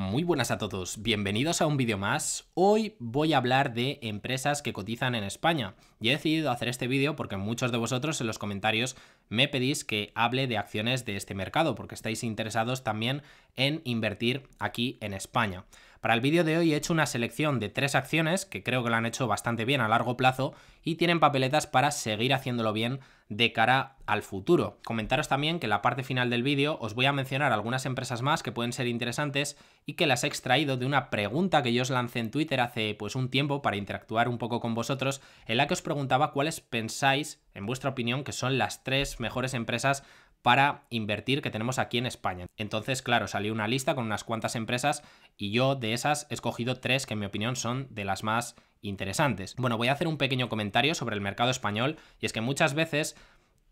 Muy buenas a todos, bienvenidos a un vídeo más. Hoy voy a hablar de empresas que cotizan en España y he decidido hacer este vídeo porque muchos de vosotros en los comentarios me pedís que hable de acciones de este mercado porque estáis interesados también en invertir aquí en España. Para el vídeo de hoy he hecho una selección de tres acciones que creo que lo han hecho bastante bien a largo plazo y tienen papeletas para seguir haciéndolo bien de cara al futuro. Comentaros también que en la parte final del vídeo os voy a mencionar algunas empresas más que pueden ser interesantes y que las he extraído de una pregunta que yo os lancé en Twitter hace pues un tiempo para interactuar un poco con vosotros en la que os preguntaba cuáles pensáis, en vuestra opinión, que son las tres mejores empresas para invertir que tenemos aquí en España. Entonces, claro, salió una lista con unas cuantas empresas y yo de esas he escogido tres que en mi opinión son de las más interesantes. Bueno, voy a hacer un pequeño comentario sobre el mercado español y es que muchas veces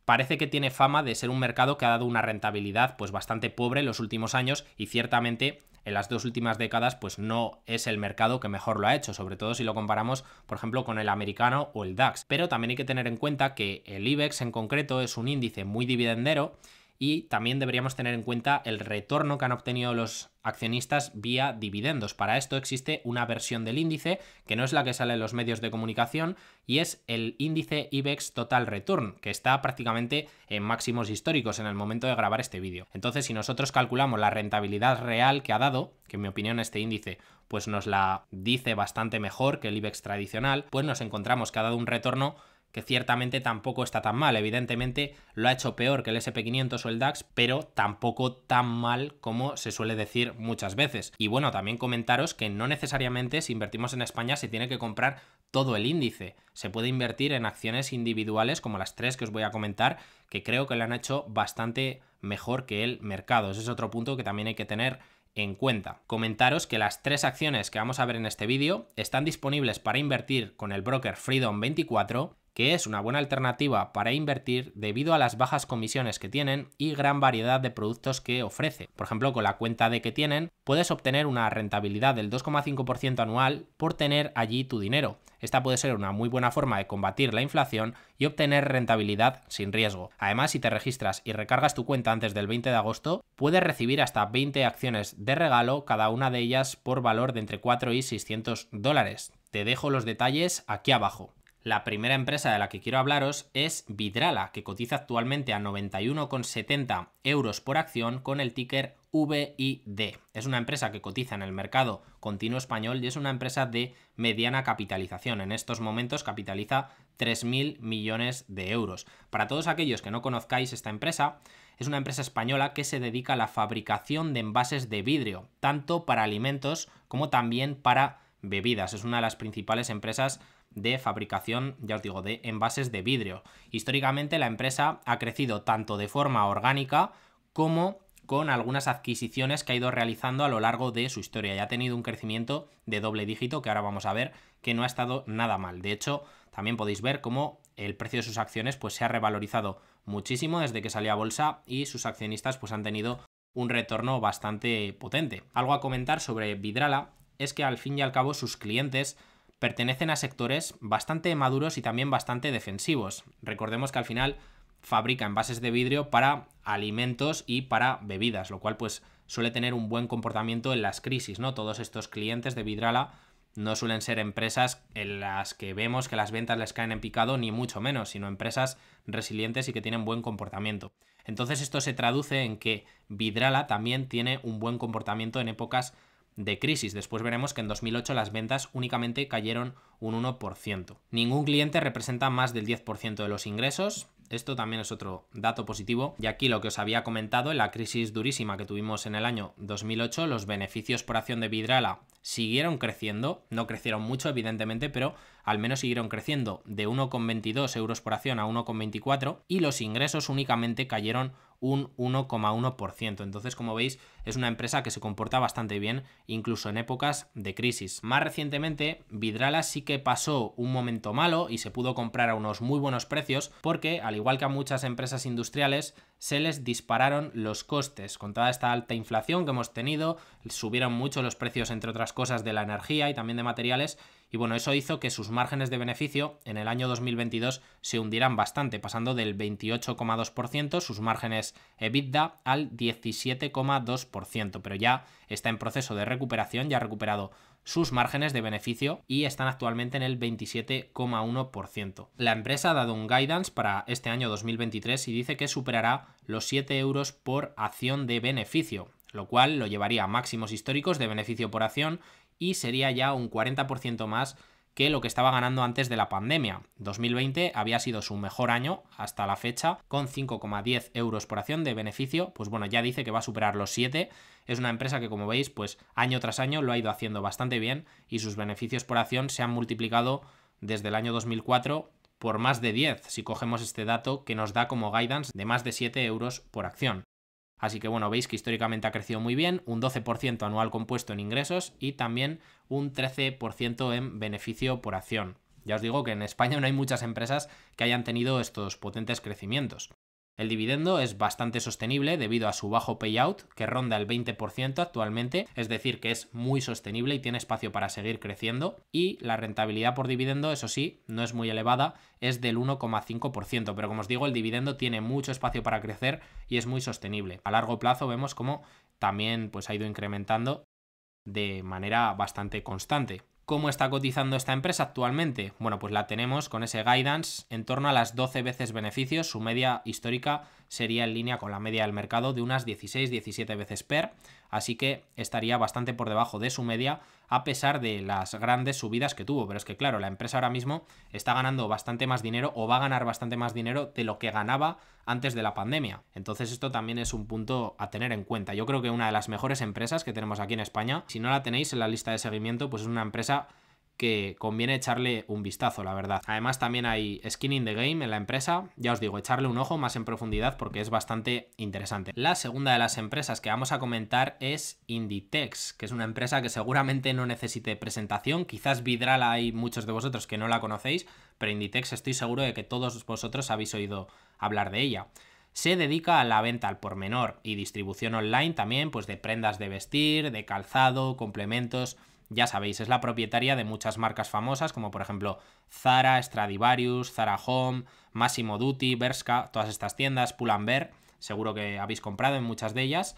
parece que tiene fama de ser un mercado que ha dado una rentabilidad pues bastante pobre en los últimos años y ciertamente en las dos últimas décadas pues no es el mercado que mejor lo ha hecho, sobre todo si lo comparamos por ejemplo con el americano o el DAX. Pero también hay que tener en cuenta que el IBEX en concreto es un índice muy dividendero y también deberíamos tener en cuenta el retorno que han obtenido los accionistas vía dividendos. Para esto existe una versión del índice que no es la que sale en los medios de comunicación y es el índice IBEX Total Return, que está prácticamente en máximos históricos en el momento de grabar este vídeo. Entonces, si nosotros calculamos la rentabilidad real que ha dado, que en mi opinión este índice pues nos la dice bastante mejor que el IBEX tradicional, pues nos encontramos que ha dado un retorno que ciertamente tampoco está tan mal. Evidentemente lo ha hecho peor que el SP500 o el DAX, pero tampoco tan mal como se suele decir muchas veces. Y bueno, también comentaros que no necesariamente si invertimos en España se tiene que comprar todo el índice. Se puede invertir en acciones individuales como las tres que os voy a comentar, que creo que le han hecho bastante mejor que el mercado. Ese es otro punto que también hay que tener en cuenta. Comentaros que las tres acciones que vamos a ver en este vídeo están disponibles para invertir con el broker Freedom 24 que es una buena alternativa para invertir debido a las bajas comisiones que tienen y gran variedad de productos que ofrece. Por ejemplo, con la cuenta de que tienen, puedes obtener una rentabilidad del 2,5% anual por tener allí tu dinero. Esta puede ser una muy buena forma de combatir la inflación y obtener rentabilidad sin riesgo. Además, si te registras y recargas tu cuenta antes del 20 de agosto, puedes recibir hasta 20 acciones de regalo, cada una de ellas por valor de entre 4 y 600 dólares. Te dejo los detalles aquí abajo. La primera empresa de la que quiero hablaros es Vidrala, que cotiza actualmente a 91,70 euros por acción con el ticker VID. Es una empresa que cotiza en el mercado continuo español y es una empresa de mediana capitalización. En estos momentos capitaliza 3.000 millones de euros. Para todos aquellos que no conozcáis esta empresa, es una empresa española que se dedica a la fabricación de envases de vidrio, tanto para alimentos como también para bebidas. Es una de las principales empresas de fabricación, ya os digo, de envases de vidrio. Históricamente la empresa ha crecido tanto de forma orgánica como con algunas adquisiciones que ha ido realizando a lo largo de su historia y ha tenido un crecimiento de doble dígito que ahora vamos a ver que no ha estado nada mal. De hecho, también podéis ver cómo el precio de sus acciones pues se ha revalorizado muchísimo desde que salió a bolsa y sus accionistas pues han tenido un retorno bastante potente. Algo a comentar sobre Vidrala es que al fin y al cabo sus clientes pertenecen a sectores bastante maduros y también bastante defensivos. Recordemos que al final fabrica envases de vidrio para alimentos y para bebidas, lo cual pues suele tener un buen comportamiento en las crisis, ¿no? Todos estos clientes de Vidrala no suelen ser empresas en las que vemos que las ventas les caen en picado, ni mucho menos, sino empresas resilientes y que tienen buen comportamiento. Entonces esto se traduce en que Vidrala también tiene un buen comportamiento en épocas de crisis. Después veremos que en 2008 las ventas únicamente cayeron un 1%. Ningún cliente representa más del 10% de los ingresos. Esto también es otro dato positivo. Y aquí lo que os había comentado, en la crisis durísima que tuvimos en el año 2008, los beneficios por acción de Vidrala siguieron creciendo. No crecieron mucho, evidentemente, pero al menos siguieron creciendo de 1,22 euros por acción a 1,24 y los ingresos únicamente cayeron un 1,1%. Entonces, como veis, es una empresa que se comporta bastante bien, incluso en épocas de crisis. Más recientemente, Vidrala sí que pasó un momento malo y se pudo comprar a unos muy buenos precios porque, al igual que a muchas empresas industriales, se les dispararon los costes. Con toda esta alta inflación que hemos tenido, subieron mucho los precios, entre otras cosas, de la energía y también de materiales y bueno, eso hizo que sus márgenes de beneficio en el año 2022 se hundieran bastante, pasando del 28,2% sus márgenes EBITDA al 17,2%, pero ya está en proceso de recuperación, ya ha recuperado sus márgenes de beneficio y están actualmente en el 27,1%. La empresa ha dado un guidance para este año 2023 y dice que superará los 7 euros por acción de beneficio, lo cual lo llevaría a máximos históricos de beneficio por acción y sería ya un 40% más que lo que estaba ganando antes de la pandemia. 2020 había sido su mejor año hasta la fecha, con 5,10 euros por acción de beneficio, pues bueno, ya dice que va a superar los 7. Es una empresa que como veis, pues año tras año lo ha ido haciendo bastante bien y sus beneficios por acción se han multiplicado desde el año 2004 por más de 10, si cogemos este dato que nos da como guidance de más de 7 euros por acción. Así que bueno, veis que históricamente ha crecido muy bien, un 12% anual compuesto en ingresos y también un 13% en beneficio por acción. Ya os digo que en España no hay muchas empresas que hayan tenido estos potentes crecimientos. El dividendo es bastante sostenible debido a su bajo payout, que ronda el 20% actualmente, es decir, que es muy sostenible y tiene espacio para seguir creciendo. Y la rentabilidad por dividendo, eso sí, no es muy elevada, es del 1,5%, pero como os digo, el dividendo tiene mucho espacio para crecer y es muy sostenible. A largo plazo vemos cómo también pues, ha ido incrementando de manera bastante constante. ¿Cómo está cotizando esta empresa actualmente? Bueno, pues la tenemos con ese guidance en torno a las 12 veces beneficios, su media histórica sería en línea con la media del mercado de unas 16-17 veces PER, así que estaría bastante por debajo de su media a pesar de las grandes subidas que tuvo. Pero es que claro, la empresa ahora mismo está ganando bastante más dinero o va a ganar bastante más dinero de lo que ganaba antes de la pandemia. Entonces esto también es un punto a tener en cuenta. Yo creo que una de las mejores empresas que tenemos aquí en España, si no la tenéis en la lista de seguimiento, pues es una empresa que conviene echarle un vistazo, la verdad. Además también hay Skin in the Game en la empresa, ya os digo, echarle un ojo más en profundidad porque es bastante interesante. La segunda de las empresas que vamos a comentar es Inditex, que es una empresa que seguramente no necesite presentación, quizás Vidral hay muchos de vosotros que no la conocéis, pero Inditex estoy seguro de que todos vosotros habéis oído hablar de ella se dedica a la venta al por menor y distribución online también pues de prendas de vestir, de calzado, complementos ya sabéis, es la propietaria de muchas marcas famosas, como por ejemplo Zara, Stradivarius, Zara Home, Massimo Dutti, Berska, todas estas tiendas, Pull&Bear, seguro que habéis comprado en muchas de ellas.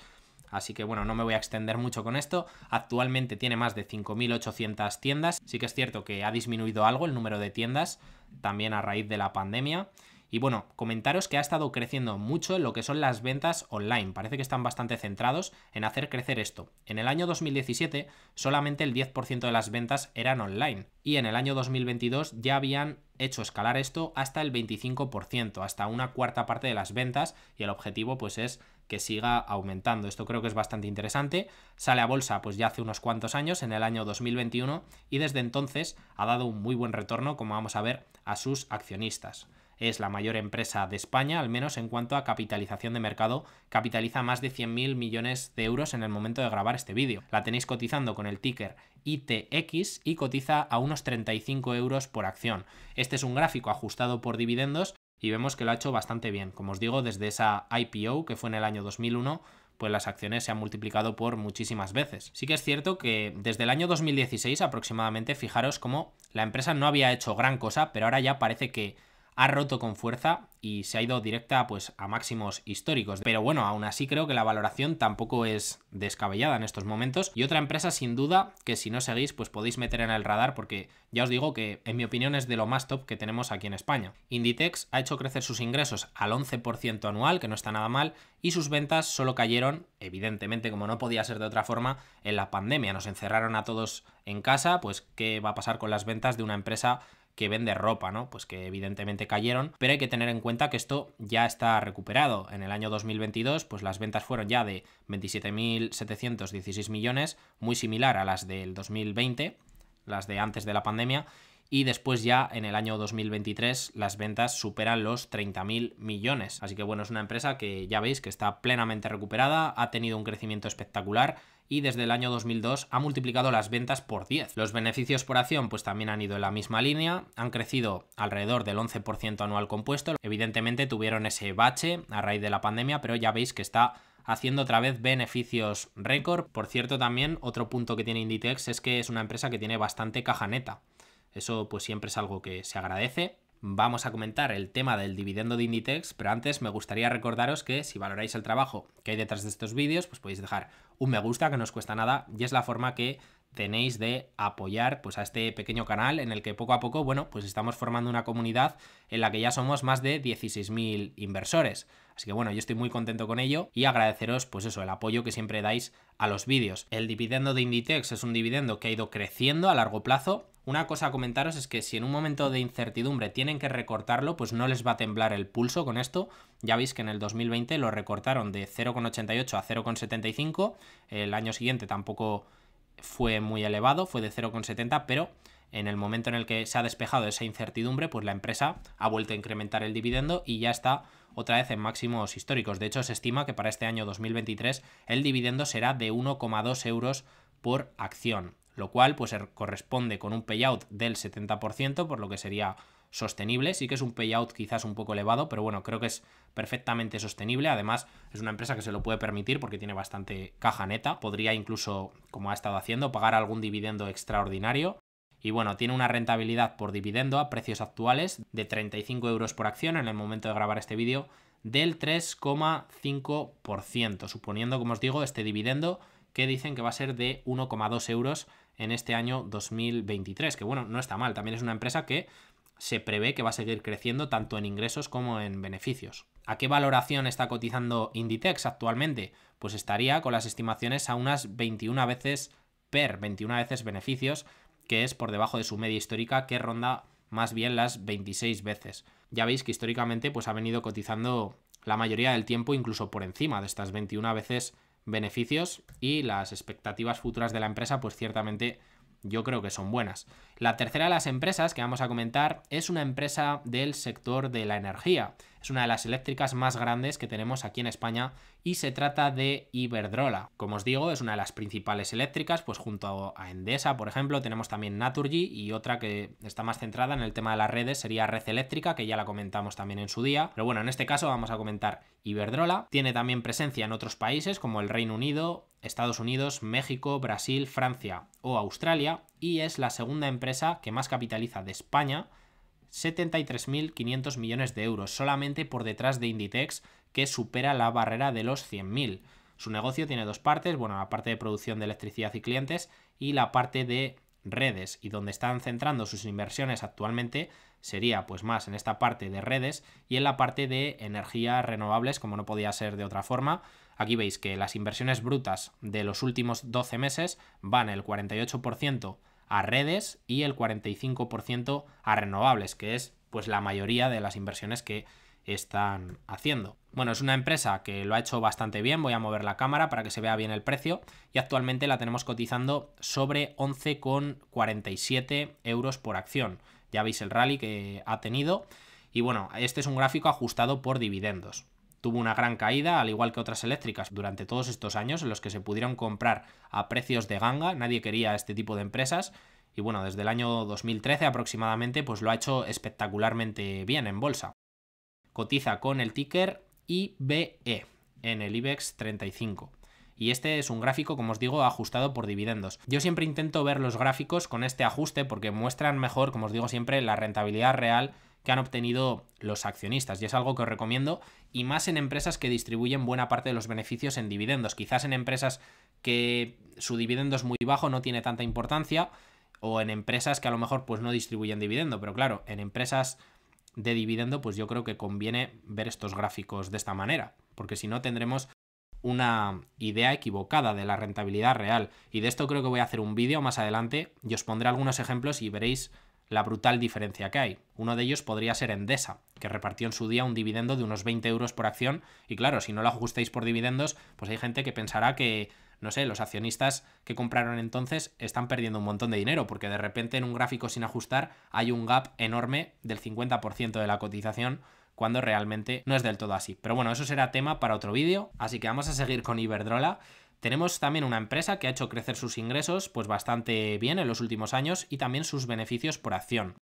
Así que bueno, no me voy a extender mucho con esto. Actualmente tiene más de 5.800 tiendas. Sí que es cierto que ha disminuido algo el número de tiendas, también a raíz de la pandemia. Y bueno, comentaros que ha estado creciendo mucho en lo que son las ventas online. Parece que están bastante centrados en hacer crecer esto. En el año 2017 solamente el 10% de las ventas eran online y en el año 2022 ya habían hecho escalar esto hasta el 25%, hasta una cuarta parte de las ventas y el objetivo pues es que siga aumentando. Esto creo que es bastante interesante. Sale a bolsa pues ya hace unos cuantos años, en el año 2021, y desde entonces ha dado un muy buen retorno, como vamos a ver, a sus accionistas es la mayor empresa de España, al menos en cuanto a capitalización de mercado, capitaliza más de 100.000 millones de euros en el momento de grabar este vídeo. La tenéis cotizando con el ticker ITX y cotiza a unos 35 euros por acción. Este es un gráfico ajustado por dividendos y vemos que lo ha hecho bastante bien. Como os digo, desde esa IPO que fue en el año 2001, pues las acciones se han multiplicado por muchísimas veces. Sí que es cierto que desde el año 2016 aproximadamente, fijaros cómo la empresa no había hecho gran cosa, pero ahora ya parece que ha roto con fuerza y se ha ido directa pues, a máximos históricos. Pero bueno, aún así creo que la valoración tampoco es descabellada en estos momentos. Y otra empresa sin duda que si no seguís pues podéis meter en el radar porque ya os digo que en mi opinión es de lo más top que tenemos aquí en España. Inditex ha hecho crecer sus ingresos al 11% anual, que no está nada mal, y sus ventas solo cayeron, evidentemente como no podía ser de otra forma, en la pandemia. Nos encerraron a todos en casa, pues ¿qué va a pasar con las ventas de una empresa que vende ropa, ¿no? Pues que evidentemente cayeron, pero hay que tener en cuenta que esto ya está recuperado. En el año 2022, pues las ventas fueron ya de 27.716 millones, muy similar a las del 2020, las de antes de la pandemia, y después ya en el año 2023 las ventas superan los 30.000 millones. Así que bueno, es una empresa que ya veis que está plenamente recuperada, ha tenido un crecimiento espectacular y desde el año 2002 ha multiplicado las ventas por 10. Los beneficios por acción pues también han ido en la misma línea, han crecido alrededor del 11% anual compuesto, evidentemente tuvieron ese bache a raíz de la pandemia, pero ya veis que está haciendo otra vez beneficios récord. Por cierto, también otro punto que tiene Inditex es que es una empresa que tiene bastante caja neta. Eso pues siempre es algo que se agradece vamos a comentar el tema del dividendo de Inditex, pero antes me gustaría recordaros que si valoráis el trabajo que hay detrás de estos vídeos, pues podéis dejar un me gusta, que no os cuesta nada, y es la forma que tenéis de apoyar pues a este pequeño canal en el que poco a poco, bueno, pues estamos formando una comunidad en la que ya somos más de 16.000 inversores. Así que bueno, yo estoy muy contento con ello y agradeceros pues eso, el apoyo que siempre dais a los vídeos. El dividendo de Inditex es un dividendo que ha ido creciendo a largo plazo. Una cosa a comentaros es que si en un momento de incertidumbre tienen que recortarlo, pues no les va a temblar el pulso con esto. Ya veis que en el 2020 lo recortaron de 0,88 a 0,75. El año siguiente tampoco fue muy elevado, fue de 0,70, pero en el momento en el que se ha despejado esa incertidumbre, pues la empresa ha vuelto a incrementar el dividendo y ya está otra vez en máximos históricos. De hecho, se estima que para este año 2023 el dividendo será de 1,2 euros por acción, lo cual pues corresponde con un payout del 70%, por lo que sería sostenible. Sí que es un payout quizás un poco elevado, pero bueno, creo que es perfectamente sostenible. Además, es una empresa que se lo puede permitir porque tiene bastante caja neta. Podría incluso, como ha estado haciendo, pagar algún dividendo extraordinario. Y bueno, tiene una rentabilidad por dividendo a precios actuales de 35 euros por acción en el momento de grabar este vídeo del 3,5%, suponiendo, como os digo, este dividendo que dicen que va a ser de 1,2 euros en este año 2023, que bueno, no está mal, también es una empresa que se prevé que va a seguir creciendo tanto en ingresos como en beneficios. ¿A qué valoración está cotizando Inditex actualmente? Pues estaría con las estimaciones a unas 21 veces per, 21 veces beneficios, que es por debajo de su media histórica que ronda más bien las 26 veces. Ya veis que históricamente pues ha venido cotizando la mayoría del tiempo incluso por encima de estas 21 veces beneficios y las expectativas futuras de la empresa pues ciertamente yo creo que son buenas. La tercera de las empresas que vamos a comentar es una empresa del sector de la energía. Es una de las eléctricas más grandes que tenemos aquí en España y se trata de Iberdrola. Como os digo, es una de las principales eléctricas, pues junto a Endesa, por ejemplo, tenemos también Naturgy y otra que está más centrada en el tema de las redes sería Red Eléctrica, que ya la comentamos también en su día. Pero bueno, en este caso vamos a comentar Iberdrola. Tiene también presencia en otros países como el Reino Unido, Estados Unidos, México, Brasil, Francia o Australia y es la segunda empresa que más capitaliza de España, 73.500 millones de euros, solamente por detrás de Inditex, que supera la barrera de los 100.000. Su negocio tiene dos partes, bueno, la parte de producción de electricidad y clientes y la parte de redes y donde están centrando sus inversiones actualmente sería pues más en esta parte de redes y en la parte de energías renovables como no podía ser de otra forma Aquí veis que las inversiones brutas de los últimos 12 meses van el 48% a redes y el 45% a renovables, que es pues la mayoría de las inversiones que están haciendo. Bueno, es una empresa que lo ha hecho bastante bien, voy a mover la cámara para que se vea bien el precio y actualmente la tenemos cotizando sobre 11,47 euros por acción. Ya veis el rally que ha tenido y bueno, este es un gráfico ajustado por dividendos tuvo una gran caída, al igual que otras eléctricas, durante todos estos años en los que se pudieron comprar a precios de ganga, nadie quería este tipo de empresas, y bueno, desde el año 2013 aproximadamente, pues lo ha hecho espectacularmente bien en bolsa. Cotiza con el ticker IBE en el IBEX 35. Y este es un gráfico, como os digo, ajustado por dividendos. Yo siempre intento ver los gráficos con este ajuste porque muestran mejor, como os digo siempre, la rentabilidad real que han obtenido los accionistas. Y es algo que os recomiendo, y más en empresas que distribuyen buena parte de los beneficios en dividendos. Quizás en empresas que su dividendo es muy bajo, no tiene tanta importancia, o en empresas que a lo mejor pues no distribuyen dividendo, pero claro, en empresas de dividendo pues yo creo que conviene ver estos gráficos de esta manera, porque si no tendremos una idea equivocada de la rentabilidad real. Y de esto creo que voy a hacer un vídeo más adelante y os pondré algunos ejemplos y veréis la brutal diferencia que hay. Uno de ellos podría ser Endesa, que repartió en su día un dividendo de unos 20 euros por acción, y claro, si no lo ajustáis por dividendos, pues hay gente que pensará que, no sé, los accionistas que compraron entonces están perdiendo un montón de dinero, porque de repente en un gráfico sin ajustar hay un gap enorme del 50% de la cotización cuando realmente no es del todo así. Pero bueno, eso será tema para otro vídeo, así que vamos a seguir con Iberdrola. Tenemos también una empresa que ha hecho crecer sus ingresos pues bastante bien en los últimos años y también sus beneficios por acción.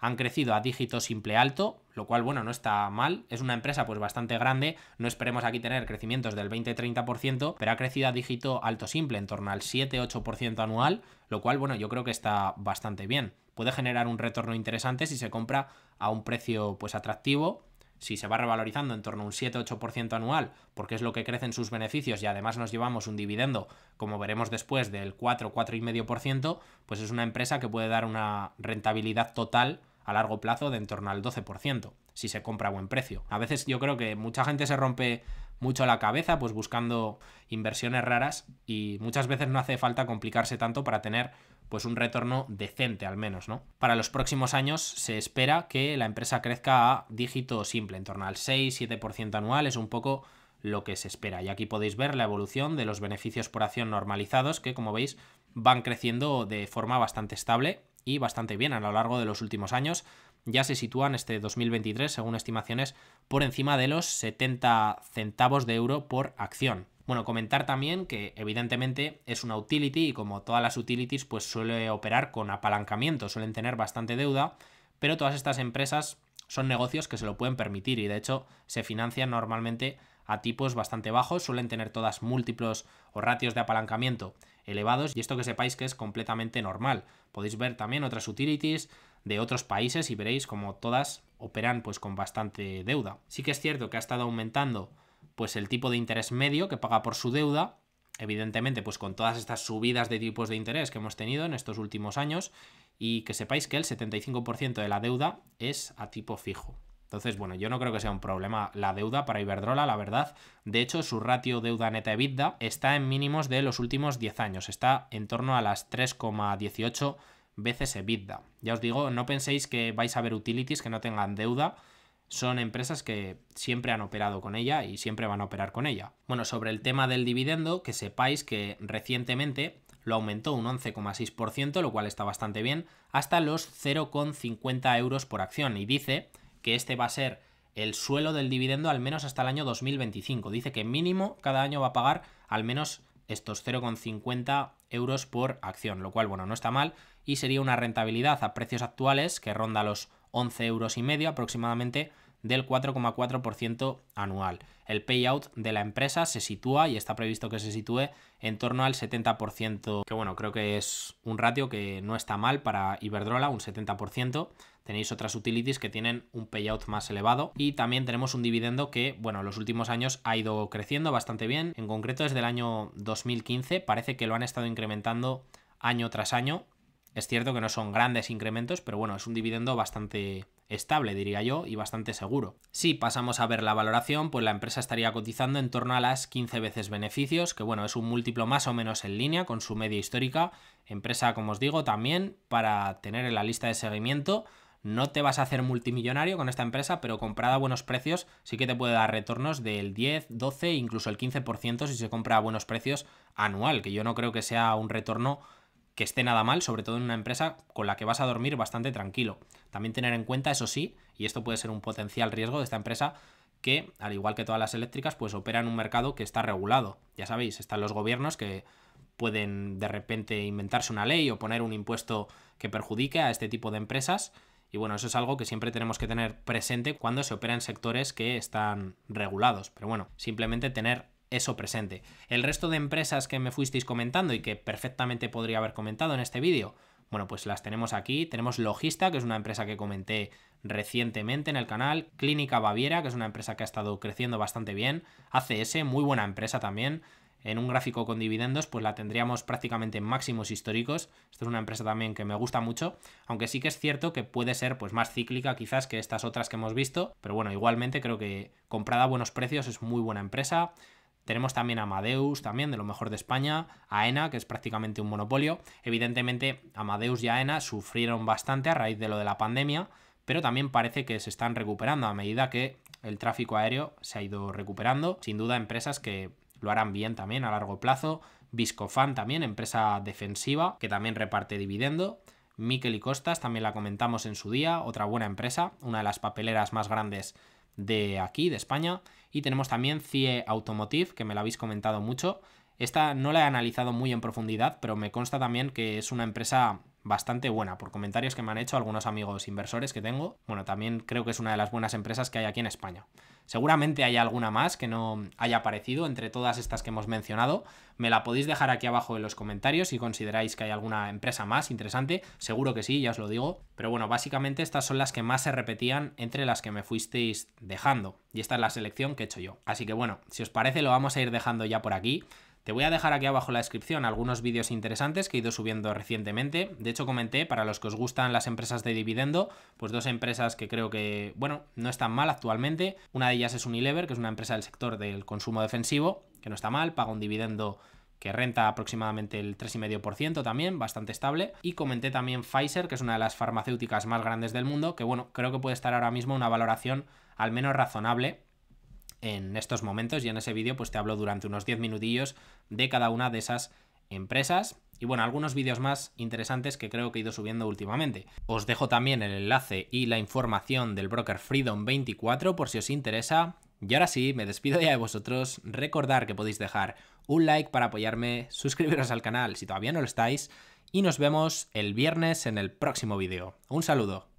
Han crecido a dígito simple alto, lo cual bueno, no está mal, es una empresa pues bastante grande, no esperemos aquí tener crecimientos del 20-30%, pero ha crecido a dígito alto simple en torno al 7-8% anual, lo cual bueno, yo creo que está bastante bien. Puede generar un retorno interesante si se compra a un precio pues atractivo si se va revalorizando en torno a un 7-8% anual, porque es lo que crecen sus beneficios y además nos llevamos un dividendo, como veremos después, del 4-4,5%, pues es una empresa que puede dar una rentabilidad total a largo plazo de en torno al 12%, si se compra a buen precio. A veces yo creo que mucha gente se rompe mucho la cabeza, pues buscando inversiones raras y muchas veces no hace falta complicarse tanto para tener pues un retorno decente al menos, ¿no? Para los próximos años se espera que la empresa crezca a dígito simple, en torno al 6-7% anual, es un poco lo que se espera. Y aquí podéis ver la evolución de los beneficios por acción normalizados que, como veis, van creciendo de forma bastante estable y bastante bien a lo largo de los últimos años. Ya se sitúan este 2023, según estimaciones, por encima de los 70 centavos de euro por acción. Bueno, comentar también que evidentemente es una utility y como todas las utilities pues suele operar con apalancamiento, suelen tener bastante deuda, pero todas estas empresas son negocios que se lo pueden permitir y de hecho se financian normalmente a tipos bastante bajos, suelen tener todas múltiplos o ratios de apalancamiento elevados y esto que sepáis que es completamente normal. Podéis ver también otras utilities de otros países y veréis como todas operan pues con bastante deuda. Sí que es cierto que ha estado aumentando pues el tipo de interés medio que paga por su deuda, evidentemente pues con todas estas subidas de tipos de interés que hemos tenido en estos últimos años y que sepáis que el 75% de la deuda es a tipo fijo. Entonces, bueno, yo no creo que sea un problema la deuda para Iberdrola, la verdad. De hecho, su ratio deuda neta EBITDA está en mínimos de los últimos 10 años, está en torno a las 3,18 veces EBITDA. Ya os digo, no penséis que vais a ver utilities que no tengan deuda. Son empresas que siempre han operado con ella y siempre van a operar con ella. Bueno, sobre el tema del dividendo, que sepáis que recientemente lo aumentó un 11,6%, lo cual está bastante bien, hasta los 0,50 euros por acción y dice que este va a ser el suelo del dividendo al menos hasta el año 2025. Dice que mínimo cada año va a pagar al menos estos 0,50 euros por acción, lo cual, bueno, no está mal y sería una rentabilidad a precios actuales que ronda los 11 euros y medio aproximadamente del 4,4% anual. El payout de la empresa se sitúa y está previsto que se sitúe en torno al 70%, que bueno, creo que es un ratio que no está mal para Iberdrola, un 70%. Tenéis otras utilities que tienen un payout más elevado y también tenemos un dividendo que, bueno, en los últimos años ha ido creciendo bastante bien. En concreto desde el año 2015 parece que lo han estado incrementando año tras año. Es cierto que no son grandes incrementos, pero bueno, es un dividendo bastante estable, diría yo, y bastante seguro. Si pasamos a ver la valoración, pues la empresa estaría cotizando en torno a las 15 veces beneficios, que bueno, es un múltiplo más o menos en línea con su media histórica. Empresa, como os digo, también para tener en la lista de seguimiento. No te vas a hacer multimillonario con esta empresa, pero comprada a buenos precios sí que te puede dar retornos del 10, 12, incluso el 15% si se compra a buenos precios anual, que yo no creo que sea un retorno que esté nada mal, sobre todo en una empresa con la que vas a dormir bastante tranquilo. También tener en cuenta, eso sí, y esto puede ser un potencial riesgo de esta empresa, que, al igual que todas las eléctricas, pues opera en un mercado que está regulado. Ya sabéis, están los gobiernos que pueden de repente inventarse una ley o poner un impuesto que perjudique a este tipo de empresas. Y bueno, eso es algo que siempre tenemos que tener presente cuando se opera en sectores que están regulados. Pero bueno, simplemente tener eso presente. El resto de empresas que me fuisteis comentando y que perfectamente podría haber comentado en este vídeo, bueno, pues las tenemos aquí. Tenemos Logista, que es una empresa que comenté recientemente en el canal. Clínica Baviera, que es una empresa que ha estado creciendo bastante bien. ACS, muy buena empresa también. En un gráfico con dividendos, pues la tendríamos prácticamente en máximos históricos. esto es una empresa también que me gusta mucho, aunque sí que es cierto que puede ser pues, más cíclica quizás que estas otras que hemos visto. Pero bueno, igualmente creo que comprada a buenos precios es muy buena empresa. Tenemos también a Amadeus, también de lo mejor de España, AENA, que es prácticamente un monopolio. Evidentemente, Amadeus y AENA sufrieron bastante a raíz de lo de la pandemia, pero también parece que se están recuperando a medida que el tráfico aéreo se ha ido recuperando. Sin duda, empresas que lo harán bien también a largo plazo. Viscofan también, empresa defensiva, que también reparte dividendo. Miquel y Costas, también la comentamos en su día, otra buena empresa, una de las papeleras más grandes de aquí, de España. Y tenemos también CIE Automotive, que me lo habéis comentado mucho. Esta no la he analizado muy en profundidad, pero me consta también que es una empresa bastante buena por comentarios que me han hecho algunos amigos inversores que tengo. Bueno, también creo que es una de las buenas empresas que hay aquí en España. Seguramente hay alguna más que no haya aparecido entre todas estas que hemos mencionado. Me la podéis dejar aquí abajo en los comentarios si consideráis que hay alguna empresa más interesante. Seguro que sí, ya os lo digo. Pero bueno, básicamente estas son las que más se repetían entre las que me fuisteis dejando. Y esta es la selección que he hecho yo. Así que bueno, si os parece lo vamos a ir dejando ya por aquí. Te voy a dejar aquí abajo en la descripción algunos vídeos interesantes que he ido subiendo recientemente. De hecho, comenté, para los que os gustan las empresas de dividendo, pues dos empresas que creo que, bueno, no están mal actualmente. Una de ellas es Unilever, que es una empresa del sector del consumo defensivo, que no está mal, paga un dividendo que renta aproximadamente el 3,5% también, bastante estable. Y comenté también Pfizer, que es una de las farmacéuticas más grandes del mundo, que bueno, creo que puede estar ahora mismo una valoración al menos razonable en estos momentos y en ese vídeo pues te hablo durante unos 10 minutillos de cada una de esas empresas y bueno, algunos vídeos más interesantes que creo que he ido subiendo últimamente. Os dejo también el enlace y la información del broker Freedom 24 por si os interesa. Y ahora sí, me despido ya de vosotros. Recordar que podéis dejar un like para apoyarme, suscribiros al canal si todavía no lo estáis y nos vemos el viernes en el próximo vídeo. Un saludo.